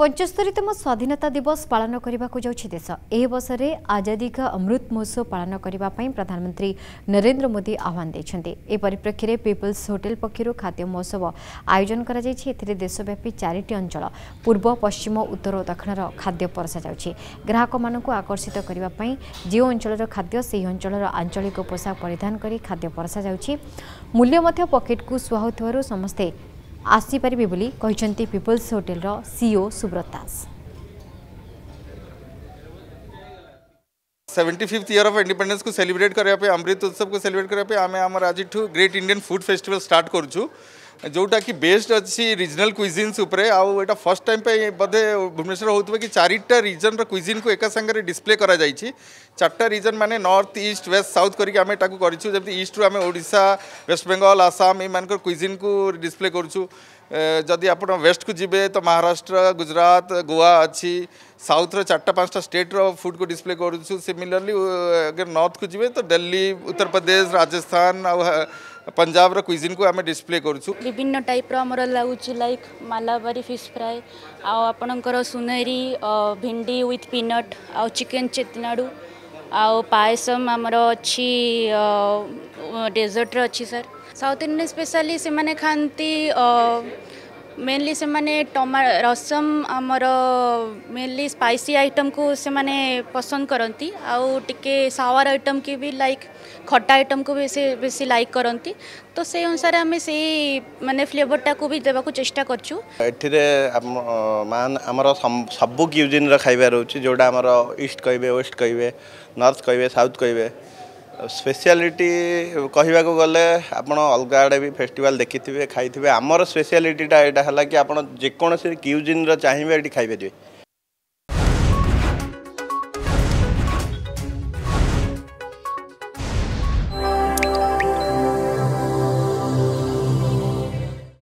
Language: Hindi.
ପଞ୍ଚସ୍ତରୀତମ ସ୍ୱାଧୀନତା ଦିବସ ପାଳନ କରିବାକୁ ଯାଉଛି ଦେଶ ଏହି ଅବସରରେ ଆଜାଦୀ କା ଅମୃତ ମହୋତ୍ସବ ପାଳନ କରିବା ପାଇଁ ପ୍ରଧାନମନ୍ତ୍ରୀ ନରେନ୍ଦ୍ର ମୋଦି ଆହ୍ୱାନ ଦେଇଛନ୍ତି ଏ ପରିପ୍ରେକ୍ଷୀରେ ପିପୁଲ୍ସ ହୋଟେଲ୍ ପକ୍ଷରୁ ଖାଦ୍ୟ ମହୋତ୍ସବ ଆୟୋଜନ କରାଯାଇଛି ଏଥିରେ ଦେଶବ୍ୟାପୀ ଚାରିଟି ଅଞ୍ଚଳ ପୂର୍ବ ପଶ୍ଚିମ ଉତ୍ତର ଓ ଦକ୍ଷିଣର ଖାଦ୍ୟ ପରସାଯାଉଛି ଗ୍ରାହକମାନଙ୍କୁ ଆକର୍ଷିତ କରିବା ପାଇଁ ଯେଉଁ ଅଞ୍ଚଳର ଖାଦ୍ୟ ସେହି ଅଞ୍ଚଳର ଆଞ୍ଚଳିକ ପୋଷାକ ପରିଧାନ କରି ଖାଦ୍ୟ ପରସାଯାଉଛି ମୂଲ୍ୟ ମଧ୍ୟ ପକେଟ୍କୁ ସୁହାଉଥିବାରୁ ସମସ୍ତେ आसीपारे पीपुल्स କହିଛନ୍ତି CEO Subrat Das seventy fifth year of independence को सेलिब्रेट करने अमृत उत्सव को सेलिब्रेट करने आम आज great Indian food festival start करूँ जोटा कि बेस्ट अच्छी रिजनल क्विजिन्स आईटा फर्स्ट टाइम पे बोधे भुवनेश्वर हो चार्टा रिजन रुजिन को एका संगे डिस्प्ले कर जाई रिजन मैंने नर्थ ईस्ट वेस्ट साउथ करके ईस्ट रो आमे वेस्ट बेंगल आसाम ए मानकर क्विजिन को डिस्प्ले कर जदि आप वेस्ट को जी तो महाराष्ट्र गुजरात गोवा अच्छी साउथ्र चार पाँचटा स्टेट्र फुड को डिस्प्ले करुँ सिमिलरली अगर नॉर्थ को जी तो दिल्ली उत्तर प्रदेश राजस्थान पंजाब क्विजिन को आम डिस्प्ले करूँ विभिन्न टाइप रमर लगुच लाइक मालाबारी फिश फ्राए आपर सुनेरी भिंडी विथ पिनट आ चिकेन चेतनाडू आयसम आमर अच्छी डेजर्ट्रे अच्छी सर साउथ इंडियन स्पेशली से खाती मेनली रसम आमर मेनली माने पसंद पसन्द आउ टिके सावर आइटम कि लक खटा आइटमको से ल्याकअनुसार त्यही म फ्लेभर टा दे चेष्टा गर्छु एन्मर सब क्युजिन र खा रह इस्ट कहिबे वेस्ट कहिबे नर्थ कहिबे साउथ कहि ସ୍ପେଶିଆଲିଟି କହିବାକୁ ଗଲେ ଆପଣ ଅଲଗା ଆଡ଼େ ବି ଫେଷ୍ଟିଭାଲ୍ ଦେଖିଥିବେ ଖାଇଥିବେ ଆମର ସ୍ପେଶିଆଲିଟିଟା ଏଇଟା ହେଲା କି ଆପଣ ଯେକୌଣସି କ୍ୟୁଜିନ୍ର ଚାହିଁବେ ଏଠି ଖାଇପାରିବେ